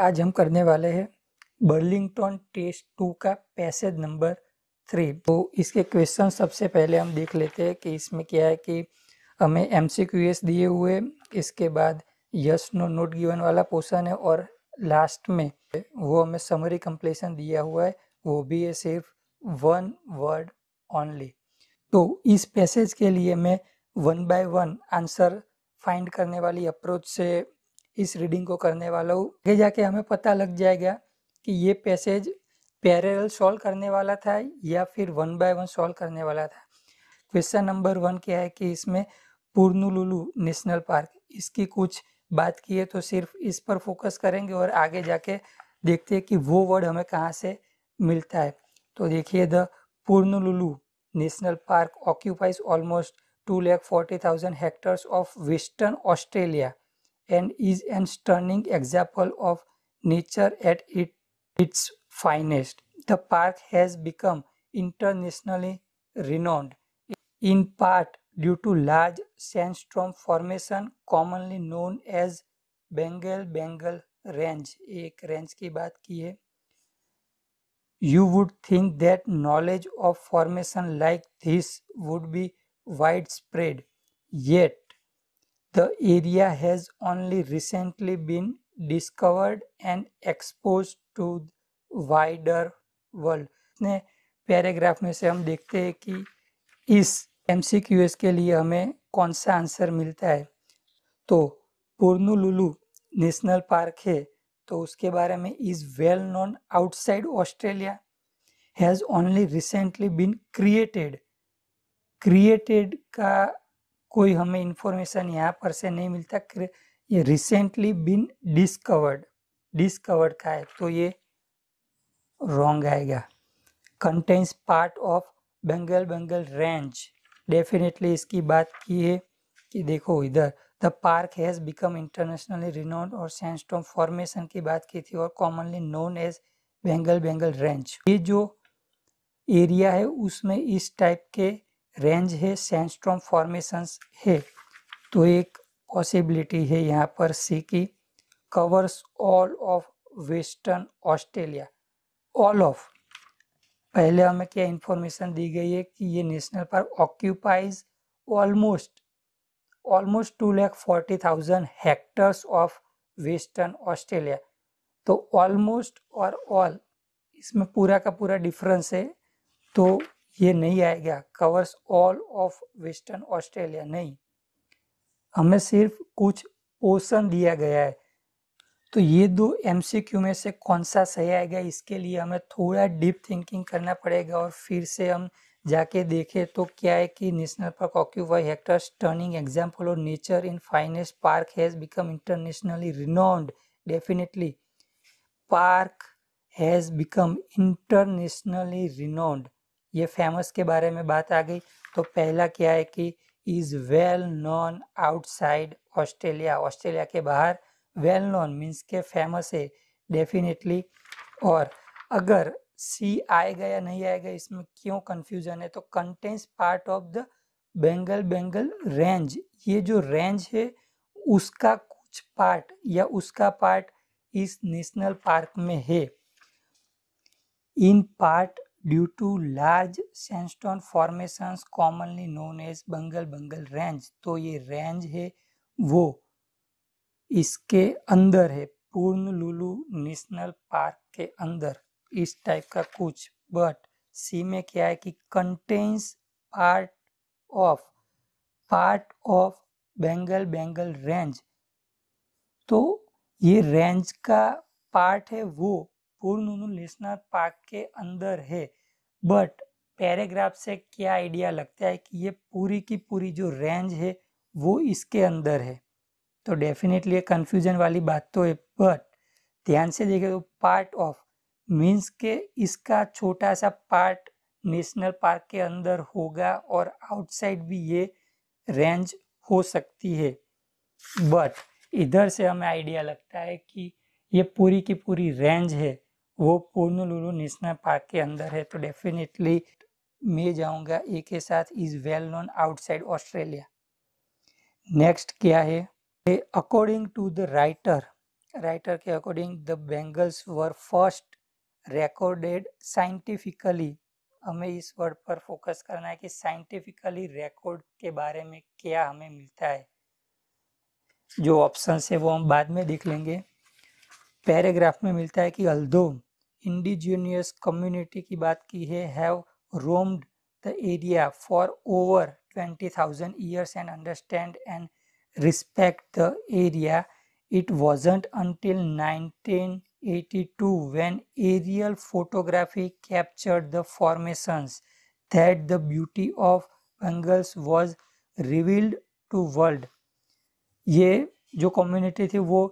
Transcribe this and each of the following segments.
आज हम करने वाले हैं बर्लिंगटन टेस्ट टू का पैसेज नंबर थ्री तो इसके क्वेश्चन सबसे पहले हम देख लेते हैं कि इसमें क्या है कि हमें एम दिए हुए इसके बाद यस नो नोट गिवन वाला पोर्सन है और लास्ट में वो हमें समरी कंप्लीसन दिया हुआ है वो भी है सिर्फ वन वर्ड ऑनली तो इस पैसेज के लिए मैं one by one answer find करने वाली अप्रोच से इस रीडिंग को करने वाला हूँ आगे जाके हमें पता लग जाएगा कि ये पैसेज पैरेलल सॉल्व करने वाला था या फिर वन बाय वन सॉल्व करने वाला था क्वेश्चन नंबर वन क्या है कि इसमें पूर्णुलुलु नेशनल पार्क इसकी कुछ बात की है तो सिर्फ इस पर फोकस करेंगे और आगे जाके देखते हैं कि वो वर्ड हमें कहाँ से मिलता है तो देखिए the Purnululu national park occupies almost two lakh forty thousand hectares of Western Australia and is an stunning example of nature at it, its finest. The park has become internationally renowned in part due to large sandstorm formation commonly known as Bengal-Bengal Range. एक range की बात की है You would think that knowledge of like like this would be widespread, yet. The area has only recently been discovered and exposed to wider world. ने paragraph में से हम देखते हैं कि इस एम के लिए हमें कौन सा आंसर मिलता है तो पुर्नुलुलु नेशनल पार्क है तो उसके बारे में is well known outside Australia has only recently been created created का कोई हमें इन्फॉर्मेशन यहाँ पर से नहीं मिलता ये रिसेंटली बिन डिस्कवर्ड डिस्कवर्ड का है तो ये रॉन्ग आएगा contains part of Bungle Bungle range definitely इसकी बात की है कि देखो इधर the park has become internationally renowned और सैंडस्टोन फॉर्मेशन की बात की थी और commonly known as Bungle Bungle range ये जो एरिया है उसमें इस टाइप के रेंज है सैंडस्टॉम फॉर्मेशंस है तो एक पॉसिबिलिटी है यहाँ पर सी की covers all of Western Australia all of पहले हमें क्या इंफॉर्मेशन दी गई है कि ये national park occupies almost almost two lakh forty thousand hectares of Western Australia तो ऑलमोस्ट और ऑल इसमें पूरा का पूरा डिफरेंस है तो ये नहीं आएगा covers all of Western Australia नहीं हमें सिर्फ कुछ पोर्सन दिया गया है तो ये दो एम में से कौन सा सही आएगा इसके लिए हमें थोड़ा डीप थिंकिंग करना पड़ेगा और फिर से हम जाके देखें तो क्या है कि national park occupy hectares turning example और nature in finest park has become internationally renowned definitely park has become internationally renowned ये फेमस के बारे में बात आ गई तो पहला क्या है कि is well known outside Australia Australia के बाहर वेल नॉन मीन्स के फेमस है डेफिनेटली और अगर सी आएगा या नहीं आएगा इसमें क्यों कन्फ्यूजन है तो contains part of the Bungle Bungle range ये जो रेंज है उसका कुछ पार्ट या उसका पार्ट इस नेशनल पार्क में है in part due to large sandstone formation commonly known as Bungle Bungle range तो ये रेंज है वो इसके अंदर है पूर्ण लुलू नेशनल पार्क के अंदर इस टाइप का कुछ बट सी में क्या है कि contains part of part of Bungle Bungle range तो ये रेंज का पार्ट है वो पूर्ण नेशनल पार्क के अंदर है बट पैराग्राफ से क्या आइडिया लगता है कि ये पूरी की पूरी जो रेंज है वो इसके अंदर है तो डेफिनेटली ये कन्फ्यूजन वाली बात तो है बट ध्यान से देखें तो पार्ट ऑफ मीन्स के इसका छोटा सा पार्ट नेशनल पार्क के अंदर होगा और आउटसाइड भी ये रेंज हो सकती है बट इधर से हमें आइडिया लगता है कि ये पूरी की पूरी रेंज है वो पूर्ण लुलू नेशनल पार्क के अंदर है तो डेफिनेटली मैं जाऊंगा ए के साथ is well known outside Australia next क्या है according to the writer writer के according the Bungles were first recorded scientifically हमें इस वर्ड पर फोकस करना है कि साइंटिफिकली रिकॉर्ड के बारे में क्या हमें मिलता है जो ऑप्शन है वो हम बाद में देख लेंगे पैराग्राफ में मिलता है कि अल्दो इंडिजीनियस कम्युनिटी की बात की है have roamed the area for over twenty thousand years and understand and respect the area it wasn't until nineteen eighty two when aerial photography captured the formations that the beauty of Bungles was revealed to world ये जो community थी वो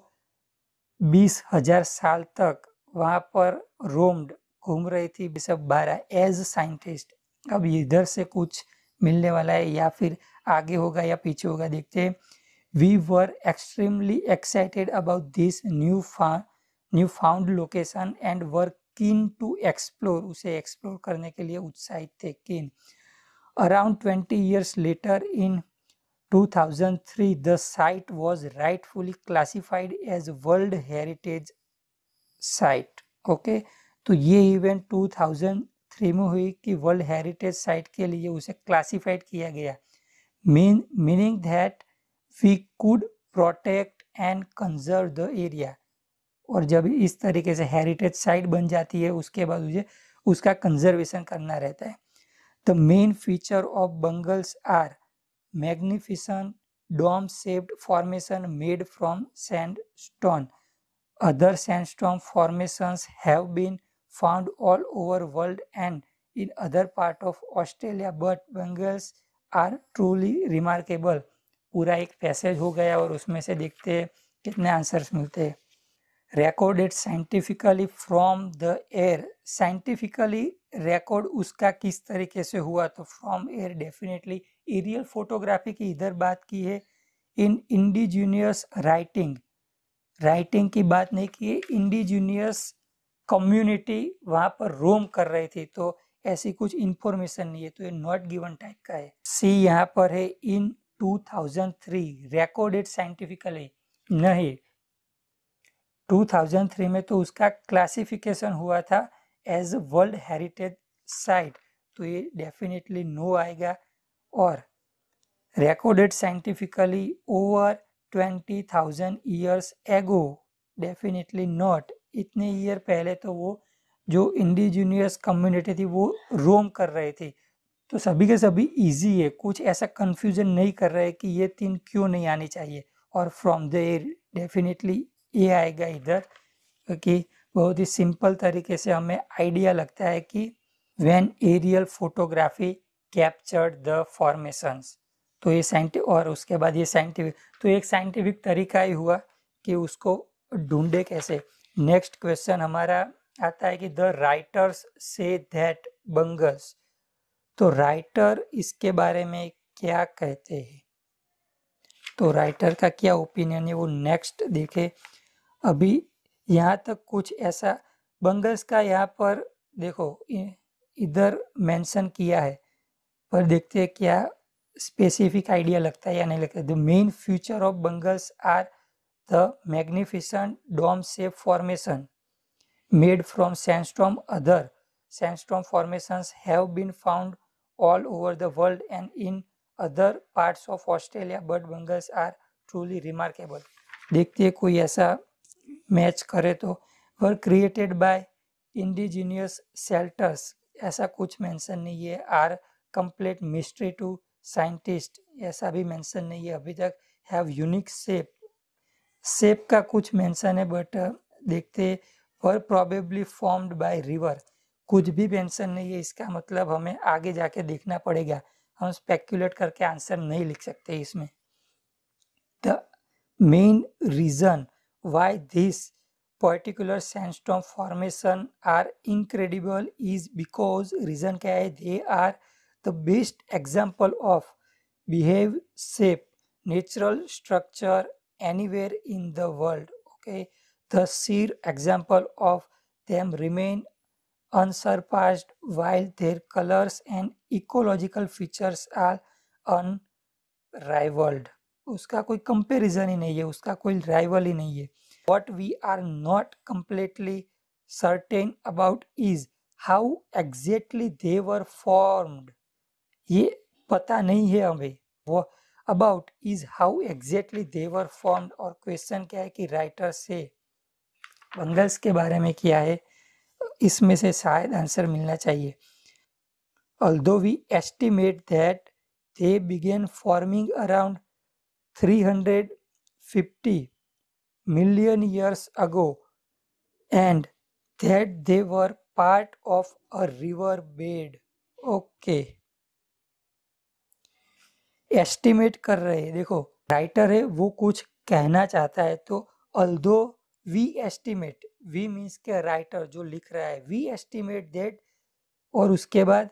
बीस हजार साल तक वहाँ पर रोम्ड घूम रही थी बिशप बारा एज साइंटिस्ट अब इधर से कुछ मिलने वाला है या फिर आगे होगा या पीछे होगा देखते हैं we were extremely excited about this new new found location and were keen to explore उसे एक्सप्लोर करने के लिए उत्साहित थे keen around twenty years later in 2003 the site was rightfully classified as world heritage site okay तो ये event 2003 में हुई कि वर्ल्ड हेरिटेज साइट के लिए उसे क्लासिफाइड किया गया mean meaning that we could protect and conserve the area और जब इस तरीके से हेरिटेज साइट बन जाती है उसके बाद मुझे उसका कंजर्वेशन करना रहता है the main feature of Bungles are magnificent dome shaped formation made from sandstone Other sandstorm formations have been found all over world and in other part of Australia but Bengals are truly remarkable. पूरा एक passage हो गया और उसमें से देखते कितने answers मिलते हैं recorded scientifically from the air scientifically record उसका किस तरीके से हुआ तो from air definitely aerial photography की इधर बात की है इन इंडिजीनियस राइटिंग राइटिंग की बात नहीं की इंडिजीनियस कम्युनिटी वहां पर रोम कर रही थी तो ऐसी कुछ इंफॉर्मेशन नहीं है तो ये नॉट गिवन टाइप का है सी यहाँ पर है इन 2003 रिकॉर्डेड साइंटिफिकली नहीं 2003 में तो उसका क्लासिफिकेशन हुआ था एज वर्ल्ड हेरिटेज साइट तो ये डेफिनेटली नो आएगा और recorded scientifically over 20,000 years ago definitely not इतने ईयर पहले तो वो जो इंडिजीनियस कम्युनिटी थी वो रोम कर रहे थे तो सभी के सभी इजी है कुछ ऐसा कन्फ्यूजन नहीं कर रहे कि ये तीन क्यों नहीं आनी चाहिए और फ्रॉम द एयर डेफिनेटली ये आएगा इधर क्योंकि बहुत ही सिंपल तरीके से हमें आइडिया लगता है कि when aerial photography captured the formations तो ये साइंटिफिक और उसके बाद ये साइंटिफिक तो एक साइंटिफिक तरीका ही हुआ कि उसको ढूंढे कैसे नेक्स्ट क्वेश्चन हमारा आता है कि द राइटर्स से दैट बंगस तो राइटर इसके बारे में क्या कहते हैं तो राइटर का क्या ओपिनियन है वो नेक्स्ट देखे अभी यहाँ तक कुछ ऐसा बंगल्स का यहाँ पर देखो इधर मेंशन किया है पर देखते हैं क्या स्पेसिफिक आइडिया लगता है या नहीं लगता the main feature of Bungles are the magnificent dome shape formation made from sandstone other sandstone formation have been found all over the world and in other parts of Australia but Bungles are truly remarkable देखते हैं कोई ऐसा match करे तो were created by indigenous settlers ऐसा कुछ mention नहीं है are complete mystery to scientist ऐसा भी मेंशन नहीं है अभी तक हैव यूनिक शेप सेप का कुछ मेंशन है बट देखते और प्रॉबेबली फॉर्म्ड बाय रिवर कुछ भी मेंशन नहीं है इसका मतलब हमें आगे जाके देखना पड़ेगा हम स्पेक्यूलेट करके आंसर नहीं लिख सकते इसमें the main reason why this particular sandstone formation are incredible is because reason क्या है they are The best example of behave shape natural structure anywhere in the world okay the sheer example of them remain unsurpassed while their colors and ecological features are unrivaled उसका कोई comparison ही नहीं है उसका कोई rival ही नहीं है what we are not completely certain about is how exactly they were formed ये पता नहीं है हमें वो about is how exactly they were form और क्वेश्चन क्या है कि राइटर से बंगल्स के बारे में क्या है इसमें से शायद आंसर मिलना चाहिए although we estimate that they began forming around three hundred fifty million years ago and that they part of a river bed okay estimate कर रहे हैं देखो राइटर है वो कुछ कहना चाहता है तो although we estimate we means के राइटर जो लिख रहा है वी एस्टिमेट दैट और उसके बाद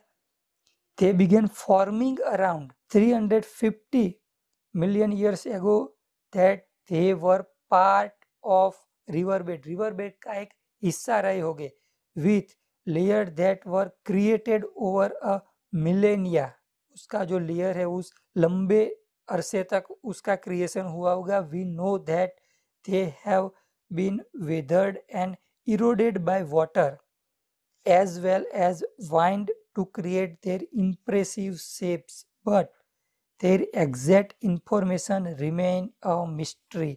they began forming around 350 million years ago that they were part of river bed river bed का एक हिस्सा रहे होंगे with layer that were created over a millennia उसका जो लेयर है उस लंबे अरसे तक उसका क्रिएशन हुआ होगा we know that they have been weathered and eroded by water as well as wind to create their impressive shapes but their exact information remain a mystery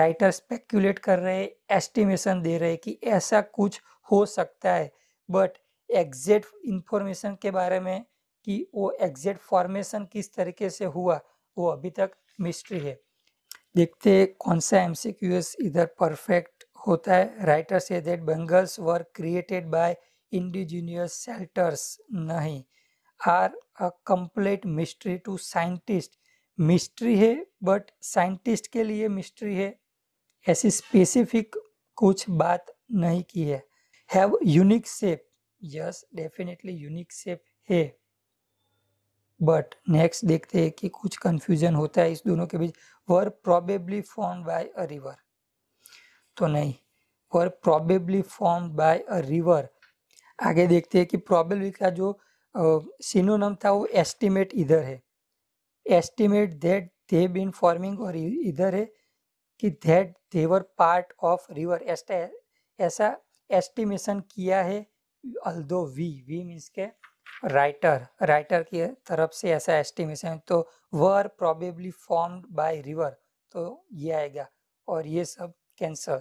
writer speculate कर रहे एस्टिमेशन दे रहे कि ऐसा कुछ हो सकता है बट एग्जैक्ट इंफॉर्मेशन के बारे में कि वो एग्जैक्ट फॉर्मेशन किस तरीके से हुआ वो अभी तक मिस्ट्री है देखते कौन सा एम सी क्यूज इधर परफेक्ट होता है राइटर से that Bungles were created by indigenous settlers नहीं are a complete mystery to scientist mystery है बट साइंटिस्ट के लिए मिस्ट्री है ऐसी स्पेसिफिक कुछ बात नहीं की है have unique shape yes definitely unique shape है बट नेक्स्ट देखते हैं कि कुछ कन्फ्यूजन होता है इस दोनों के बीच were probably form by a river तो नहीं were probably form by a river आगे देखते हैं कि प्रॉबेबली का जो सिनोनम था वो एस्टिमेट इधर है estimate that they been forming और इधर है कि that they were part of river ऐसा एस्टिमेशन किया है अल्दो वी वी मीन्स के राइटर राइटर की तरफ से ऐसा एस्टिमेशन तो were probably formed by river तो ये आएगा और ये सब कैंसर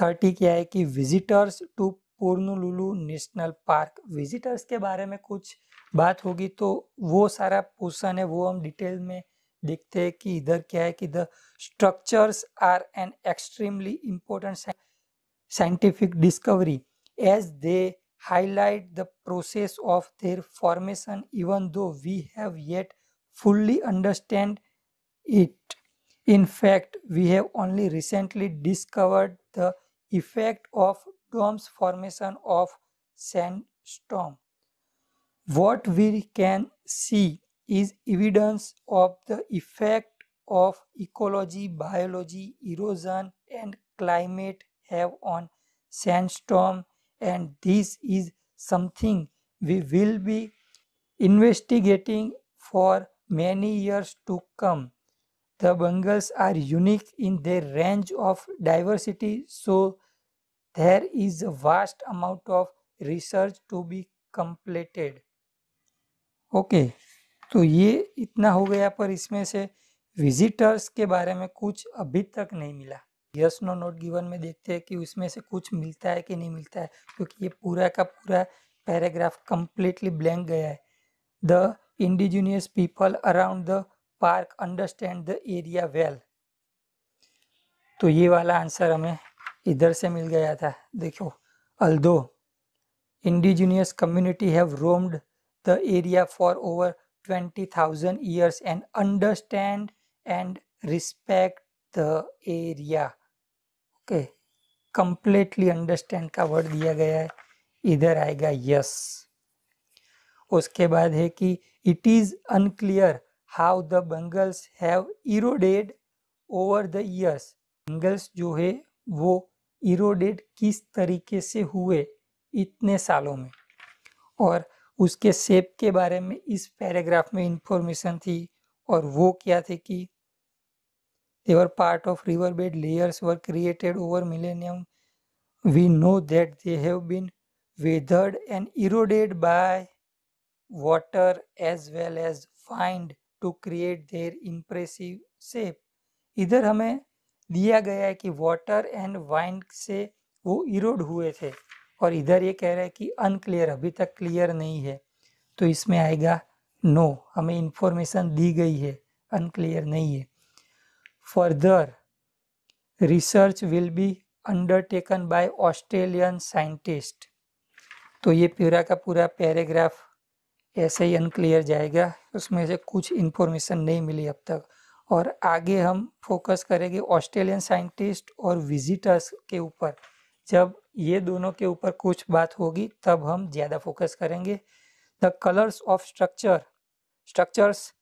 थर्टी क्या है कि visitors to Purnululu national park visitors के बारे में कुछ बात होगी तो वो सारा पोर्सन है वो हम डिटेल में देखते हैं कि इधर क्या है कि the structures are an extremely important scientific discovery as they highlight the process of their formation even though we have yet fully understand it. In fact, we have only recently discovered the effect of domes formation of sandstorm. What we can see is evidence of the effect of ecology, biology, erosion and climate have on sandstorm and this is something we will be investigating for many years to come. The Bengals are unique in their range of diversity, so there is a vast amount of research to be completed okay तो ये इतना हो गया पर इसमें से visitors के बारे में कुछ अभी तक नहीं मिला यस नो नोट गिवन में देखते हैं कि उसमें से कुछ मिलता है कि नहीं मिलता है क्योंकि ये पूरा का पूरा पैराग्राफ कंप्लीटली ब्लैंक गया है the indigenous people around the park understand the area well तो ये वाला आंसर हमें इधर से मिल गया था देखो although indigenous community have roamed the area for over twenty thousand years and understand and respect the area okay completely understand का वर्ड दिया गया है इधर आएगा यस उसके बाद है कि it is unclear how the Bungles have eroded over the years Bungles जो है वो इरोडेड किस तरीके से हुए इतने सालों में और उसके सेप के बारे में इस पैराग्राफ में इंफॉर्मेशन थी और वो क्या थे कि They were part of riverbed layers were created over millennium. We know that they have been weathered and eroded by water as well as find to create their impressive shape. इधर हमें दिया गया है कि वाटर एंड वाइंड से वो इरोड हुए थे और इधर ये कह रहा है कि अनक्लियर अभी तक क्लियर नहीं है तो इसमें आएगा नो no, हमें इन्फॉर्मेशन दी गई है अनक्लियर नहीं है Further, research will be undertaken by Australian scientist. तो ये pura का पूरा पैराग्राफ ऐसे ही अनक्लियर जाएगा उसमें से कुछ इन्फॉर्मेशन नहीं मिली अब तक और आगे हम फोकस करेंगे ऑस्ट्रेलियन साइंटिस्ट और विजिटर्स के ऊपर जब ये दोनों के ऊपर कुछ बात होगी तब हम ज़्यादा फोकस करेंगे the colours of structure structures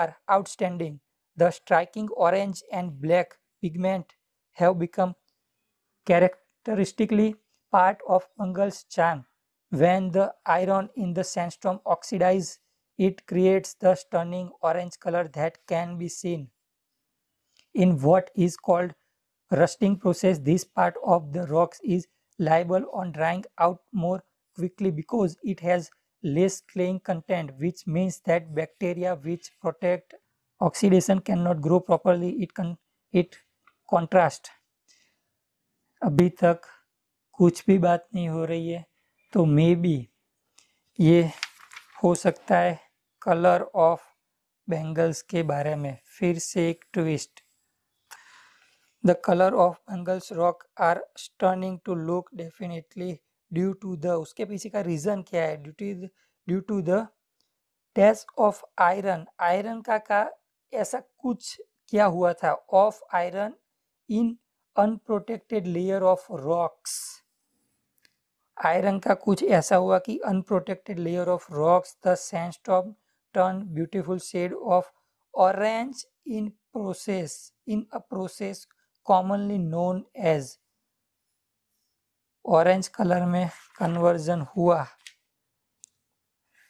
are outstanding The striking orange and black pigment have become characteristically part of Engel's charm. When the iron in the sandstorm oxidizes, it creates the stunning orange color that can be seen. In what is called rusting process, this part of the rocks is liable on drying out more quickly because it has less clay content, which means that bacteria which protect oxidation cannot grow properly it can it contrast अभी तक कुछ भी बात नहीं हो रही है तो मे बी ये हो सकता है कलर ऑफ बेंगल्स के बारे में फिर से एक twist The color of Bengal's rock are stunning to look definitely due to the उसके पीछे का रीज़न क्या है due to due to the test of iron iron का का ऐसा कुछ क्या हुआ था of iron in unprotected layer of rocks iron का कुछ ऐसा हुआ कि unprotected layer of rocks the sandstone turn beautiful shade of orange in process in a process commonly known as orange colour में कन्वर्जन हुआ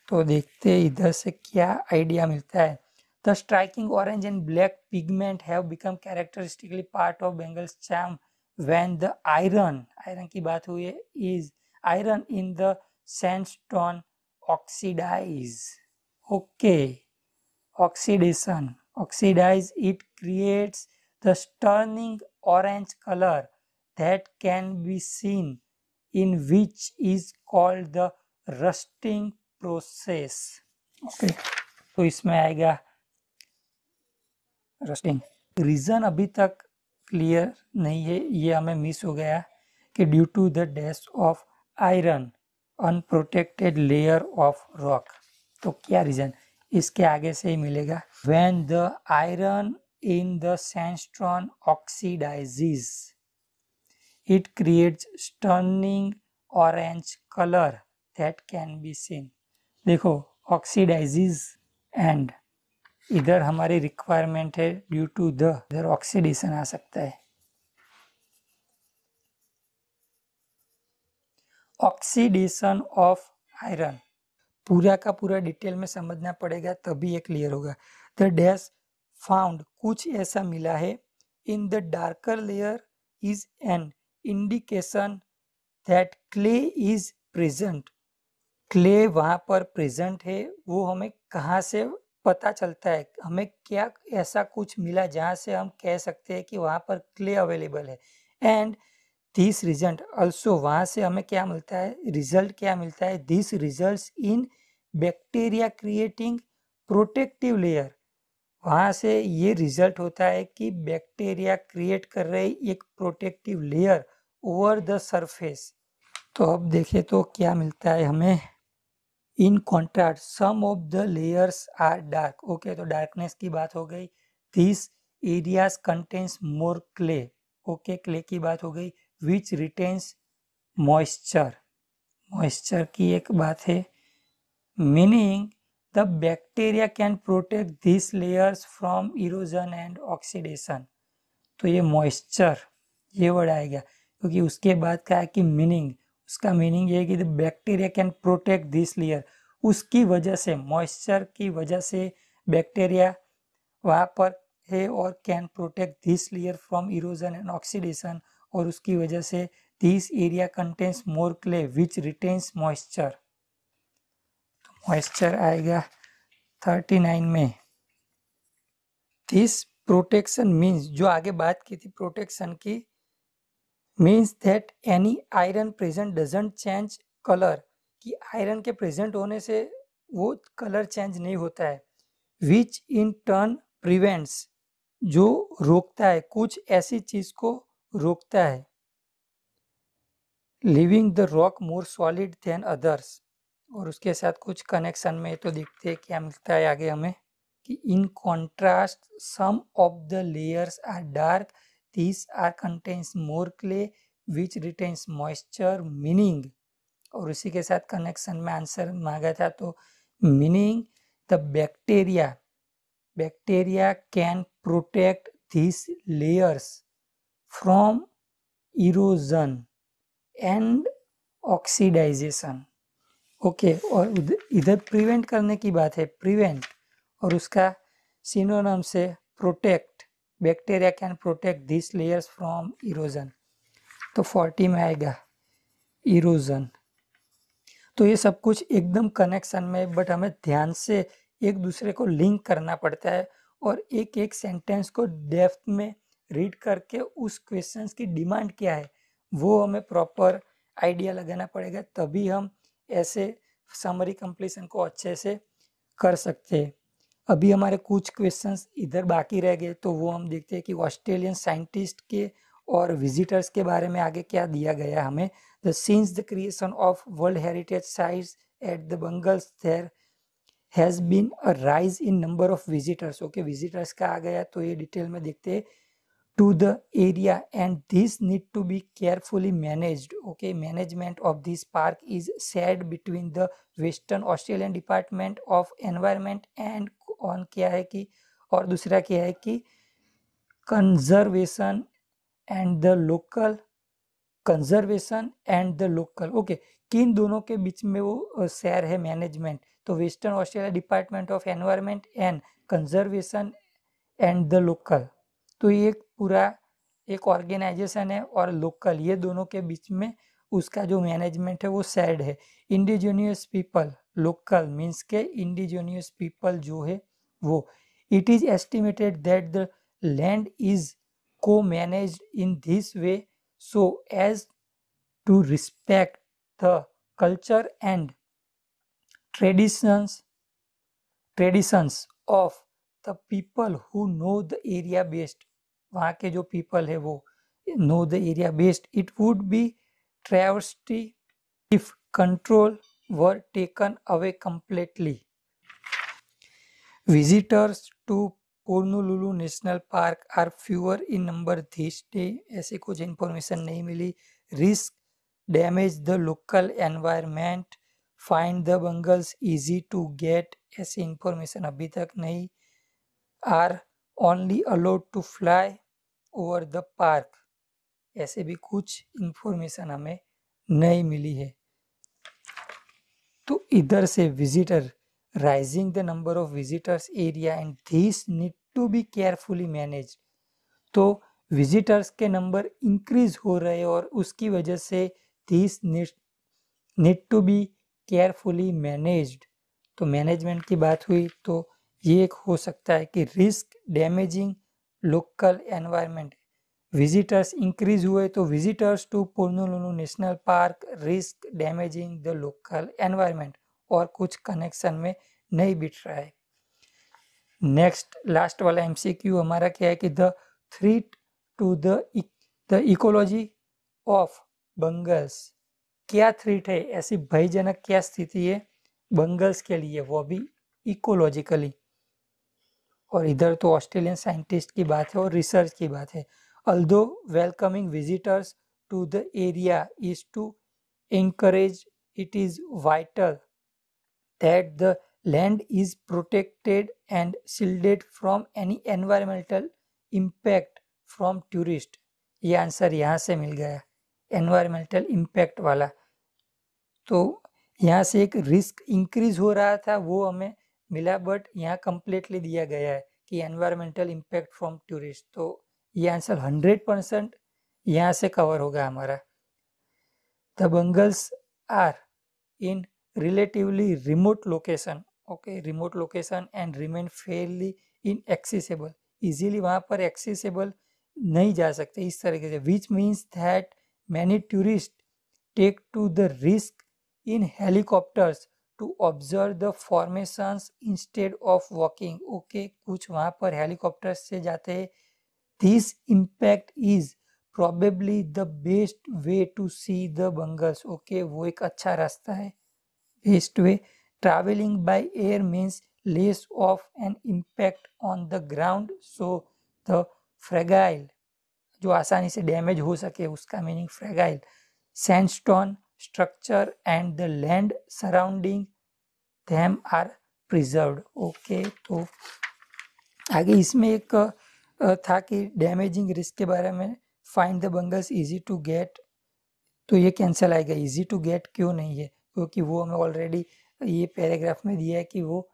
तो देखते इधर से क्या आइडिया मिलता है The striking orange and black pigment have become characteristically part of Bengal's charm when the iron, iron की बात हुई है, is iron in the sandstone oxidize. Okay, oxidation, oxidize it creates the stunning orange color that can be seen in which is called the rusting process. Okay, तो इसमें आएगा rusting reason अभी तक clear नहीं है ये हमें मिस हो गया कि due to the dash of iron unprotected layer of rock तो क्या रीज़न इसके आगे से ही मिलेगा when the iron in the sandstone oxidises it creates stunning orange colour that can be seen देखो ऑक्सीडाइजिज एंड इधर हमारी रिक्वायरमेंट है ड्यू टू द इधर ऑक्सीडेशन आ सकता है ऑक्सीडेशन ऑफ आयरन पूरा का पूरा डिटेल में समझना पड़ेगा तभी ये क्लियर होगा द डैश फाउंड कुछ ऐसा मिला है in the darker layer is an indication that clay is present clay वहाँ पर प्रेजेंट है वो हमें कहाँ से पता चलता है हमें क्या ऐसा कुछ मिला जहाँ से हम कह सकते हैं कि वहाँ पर क्ले अवेलेबल है एंड दिस रिजल्ट ऑल्सो वहाँ से हमें क्या मिलता है रिजल्ट क्या मिलता है this result in bacteria creating protective layer वहाँ से ये रिजल्ट होता है कि बैक्टीरिया क्रिएट कर रहे एक protective layer over the surface तो अब देखें तो क्या मिलता है हमें in contrast some of the layers are dark okay तो डार्कनेस की बात हो गई this areas contains more clay okay clay की बात हो गई विच रिटेन्स मॉइस्चर मॉइस्चर की एक बात है meaning the bacteria can protect this layers from erosion and oxidation तो ये मॉइस्चर ये वर्ड आएगा क्योंकि उसके बाद क्या है कि मीनिंग उसका मीनिंग ये है कि bacteria can protect this layer उसकी वजह से मॉइस्चर की वजह से बैक्टीरिया वहाँ पर है और can protect this layer from erosion and oxidation और उसकी वजह से this area contains more clay which retains moisture तो मॉइस्चर आएगा थर्टी नाइन में दिस प्रोटेक्शन मीन्स जो आगे बात की थी प्रोटेक्शन की means that any iron present doesn't change colour कि आयरन के प्रेजेंट होने से वो कलर चेंज नहीं होता है विच इन टर्न प्रिवेंट्स जो रोकता है कुछ ऐसी चीज को रोकता है leaving the rock more solid than others और उसके साथ कुछ कनेक्शन में तो देखते हैं क्या मिलता है आगे हमें कि in contrast some of the layers are dark this are contains more clay which retains moisture meaning और उसी के साथ कनेक्शन में आंसर मांगा था तो meaning the bacteria bacteria can protect this layers from erosion and oxidisation okay और इधर प्रिवेंट करने की बात है प्रिवेंट और उसका सिनोनम से protect bacteria can protect this layers from erosion तो फोर्टी में आएगा इरोजन तो ये सब कुछ एकदम कनेक्शन में बट हमें ध्यान से एक दूसरे को लिंक करना पड़ता है और एक एक सेंटेंस को डेफ्थ में रीड करके उस क्वेश्चन की डिमांड क्या है वो हमें प्रॉपर आइडिया लगाना पड़ेगा तभी हम ऐसे समरी कंप्लीसन को अच्छे से कर सकते हैं अभी हमारे कुछ क्वेश्चंस इधर बाकी रह गए तो वो हम देखते हैं कि ऑस्ट्रेलियन साइंटिस्ट के और विजिटर्स के बारे में आगे क्या दिया गया हमें the since the creation of world heritage sites at the Bungles there has been a rise in number of visitors okay visitors का आ गया तो ये डिटेल में देखते हैं to the area and this need to be carefully managed okay management of this park is shared between the Western Australian department of environment and on किया है कि और दूसरा क्या है कि conservation and the local conservation and the local okay किन दोनों के बीच में वो शेयर है मैनेजमेंट तो Western Australia department of environment and conservation and the local तो ये एक पूरा एक ऑर्गेनाइजेशन है और लोकल ये दोनों के बीच में उसका जो मैनेजमेंट है वो सैड है इंडिजीनियस पीपल लोकल मीन्स के इंडिजीनियस पीपल जो है वो it is estimated that the land is co-managed in this way so as to respect the culture and traditions traditions of the people who know the area based वहाँ के जो people है वो know the area based it would be travesty if control were taken away completely visitors to Honolulu national park are fewer in number this day ऐसे कुछ information नहीं मिली risk damage the local environment find the Bungles easy to get ऐसी information अभी तक नहीं are only allowed to fly over the park ऐसे भी कुछ इन्फॉर्मेशन हमें नहीं मिली है तो इधर से visitor rising the number of visitors area and these need to be carefully manage तो विजिटर्स के नंबर इंक्रीज हो रहे और उसकी वजह से this need to be carefully manage तो मैनेजमेंट की बात हुई तो ये एक हो सकता है कि risk damaging local environment visitors increase हुए तो visitors to Purnululu national park risk damaging the local environment और कुछ कनेक्शन में नहीं बिट रहा है नेक्स्ट लास्ट वाला एमसीक्यू हमारा क्या है कि the threat to the the ecology of Bungles क्या थ्रीट है ऐसी भयजनक क्या स्थिति है बंगल्स के लिए वो भी इकोलॉजिकली और इधर तो ऑस्ट्रेलियन साइंटिस्ट की बात है और रिसर्च की बात है although welcoming visitors to the area is to encourage it is vital that the land is protected and shielded from any environmental impact from tourist ये आंसर यहाँ से मिल गया एनवायरमेंटल इम्पैक्ट वाला तो यहाँ से एक रिस्क इंक्रीज हो रहा था वो हमें मिला बट यहाँ कम्प्लीटली दिया गया है कि एनवायरमेंटल इम्पैक्ट फ्रॉम टूरिस्ट तो ये आंसर हंड्रेड परसेंट यहाँ से कवर होगा हमारा the Bungles are in relatively remote location okay remote location and remain fairly inaccessible easily वहाँ पर accessible नहीं जा सकते इस तरीके से which means that many tourists take to the risk in helicopters to observe the formations instead of walking okay कुछ वहाँ पर helicopters से जाते this impact is probably the best way to see the bangles okay वो एक अच्छा रास्ता है Eastway, traveling by air means less of an impact on the ground, so the fragile जो आसानी से डैमेज हो सके उसका meaning fragile sandstone structure and the land surrounding them are preserve okay तो आगे इसमें एक था कि डैमेजिंग रिस्क के बारे में find the Bungles easy to get तो ये कैंसिल आएगा इजी टू गेट क्यों नहीं है क्योंकि वो हमें ऑलरेडी ये पैराग्राफ में दिया है कि वो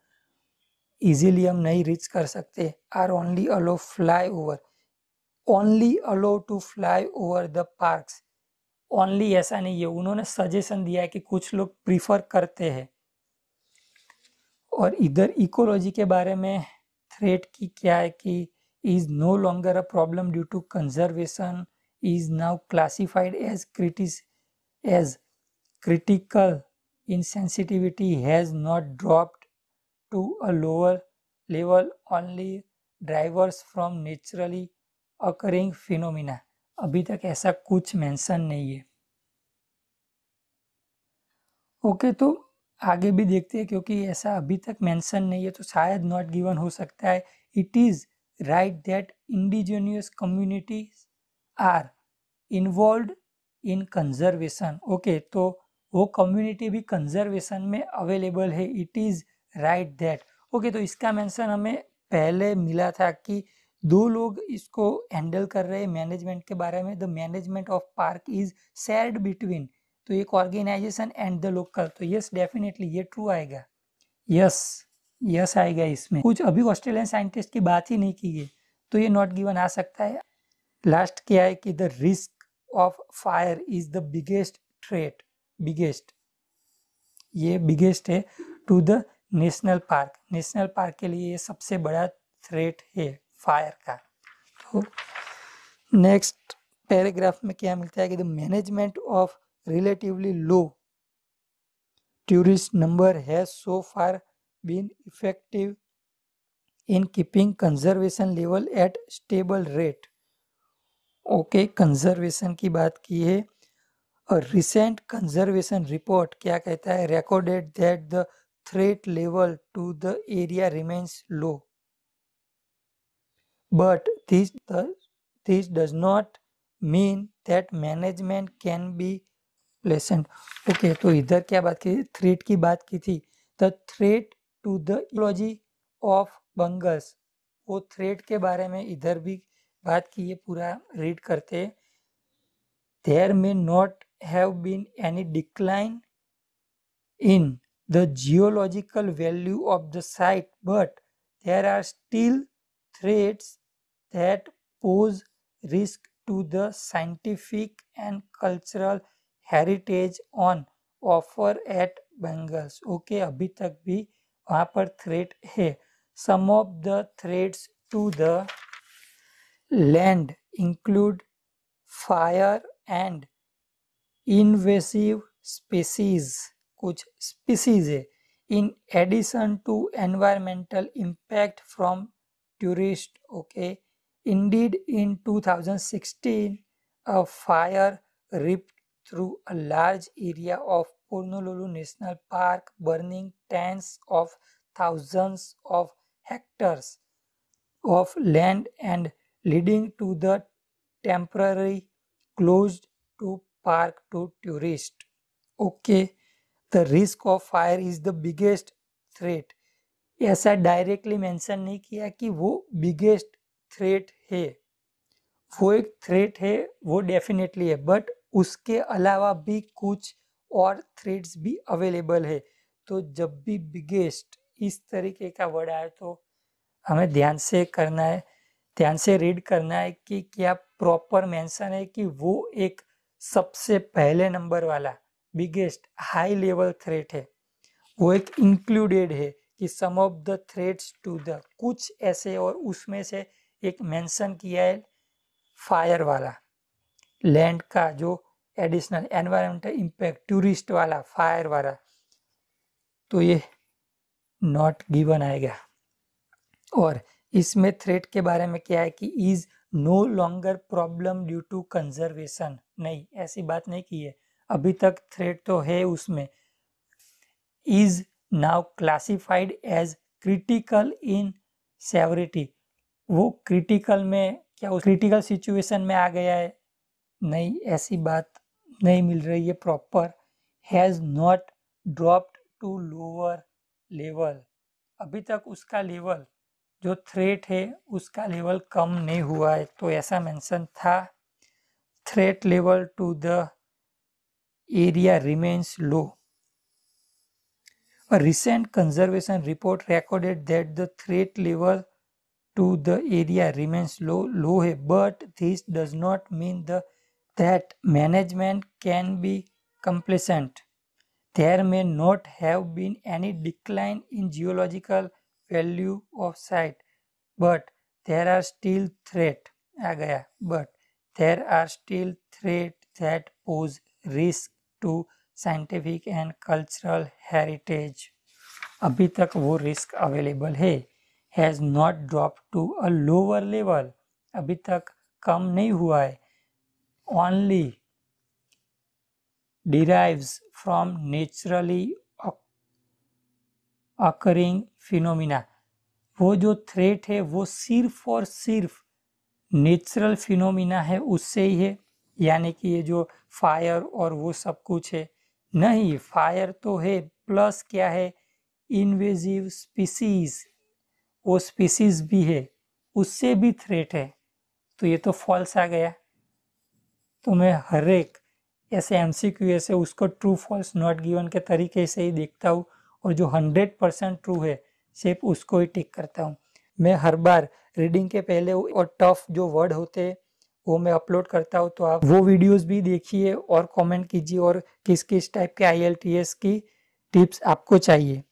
इजीली हम नहीं रीच कर सकते are only allowed fly over only allowed to fly over the parks only ऐसा नहीं है उन्होंने सजेशन दिया है कि कुछ लोग प्रीफर करते हैं और इधर इकोलॉजी के बारे में थ्रेट की क्या है कि is no longer a problem due to conservation is now classified as क्रिटिस as critical insensitivity has not dropped to a lower level only drivers from naturally occurring phenomena अभी तक ऐसा कुछ मेंशन नहीं है ओके okay, तो आगे भी देखते हैं क्योंकि ऐसा अभी तक मेंशन नहीं है तो शायद नॉट गिवन हो सकता है it is right that indigenous communities are involve in conservation okay तो वो कम्युनिटी भी कंजर्वेशन में अवेलेबल है it is right that okay तो इसका मेंशन हमें पहले मिला था कि दो लोग इसको हैंडल कर रहे हैं मैनेजमेंट के बारे में the management of park is shared between तो एक ऑर्गेनाइजेशन एंड द लोकल तो यस डेफिनेटली ये ट्रू आएगा यस यस आएगा इसमें कुछ अभी ऑस्ट्रेलियन साइंटिस्ट की बात ही नहीं की गई तो ये नॉट गिवन आ सकता है लास्ट क्या है कि the risk of fire is the biggest threat biggest ये बिगेस्ट है to the national park national park के लिए ये सबसे बड़ा थ्रेट है फायर का तो नेक्स्ट पैराग्राफ में क्या मिलता है कि the management of relatively low tourist number has so far been effective in keeping conservation level at stable rate okay conservation की बात की है A recent conservation report क्या कहता है recorded that the threat level to the area remains low. But this does, this does not mean that management can be pleasant. Okay, तो इधर क्या बात की थ्रेट की बात की थी the threat to the ecology of Bungles वो थ्रेट के बारे में इधर भी बात की है पूरा रीड करते there may not have been any decline in the geological value of the site, but there are still threats that pose risk to the scientific and cultural heritage on offer at Bengals. Okay, अभी तक भी वहाँ पर threat है. Some of the threats to the land include fire and invasive species कुछ species in addition to environmental impact from tourist okay indeed in 2016 a fire ripped through a large area of Honolulu National Park burning tens of thousands of hectares of land and leading to the temporary closed to park to tourists. Okay, the risk of fire is the biggest threat. ऐसा directly mention नहीं किया कि वो biggest threat है वो एक threat है वो डेफिनेटली है बट उसके अलावा भी कुछ और थ्रेड्स भी अवेलेबल है तो जब भी बिगेस्ट इस तरीके का वर्ड आए तो हमें ध्यान से करना है ध्यान से रीड करना है कि क्या प्रॉपर मेंशन है कि वो एक सबसे पहले नंबर वाला बिगेस्ट हाई लेवल थ्रेट है वो एक इंक्लूडेड है कि some of the threats to the कुछ ऐसे और उसमें से एक मेंशन किया है फायर वाला लैंड का जो एडिशनल एनवायरमेंटल इम्पैक्ट टूरिस्ट वाला फायर वाला तो ये नॉट गिवन आएगा और इसमें थ्रेट के बारे में क्या है कि is no longer problem due to conservation नहीं ऐसी बात नहीं की है अभी तक थ्रेड तो है उसमें is now classified as critical in severity वो क्रिटिकल में क्या उस क्रिटिकल सिचुएशन में आ गया है नहीं ऐसी बात नहीं मिल रही है proper has not dropped to lower level अभी तक उसका लेवल जो थ्रेट है उसका लेवल कम नहीं हुआ है तो ऐसा मेंशन था threat level to the area remains low और recent conservation report recorded that the threat level to the area remains low low है but this does not mean the that management can be complacent there may not have been any decline in geological value of sight but there are still threat आ गया but there are still threat that pose risk to scientific and cultural heritage अभी तक वो risk available है has not drop to a lower level अभी तक कम नहीं हुआ है only derives from naturally occurring phenomena वो जो थ्रेट है वो सिर्फ और सिर्फ नेचुरल फिनोमिना है उससे ही है यानी कि ये जो फायर और वो सब कुछ है नहीं फायर तो है प्लस क्या है इन्वेजिव स्पीसीज वो स्पीसीज भी है उससे भी थ्रेट है तो ये तो फॉल्स आ गया तो मैं हर एक ऐसे एम सी क्यू ऐसे उसको ट्रू फॉल्स नॉट गिवन के तरीके से ही देखता हूँ और जो हंड्रेड परसेंट ट्रू है सिर्फ उसको ही टिक करता हूँ मैं हर बार रीडिंग के पहले और टफ जो वर्ड होते हैं वो मैं अपलोड करता हूँ तो आप वो वीडियोस भी देखिए और कमेंट कीजिए और किस किस टाइप के आई की टिप्स आपको चाहिए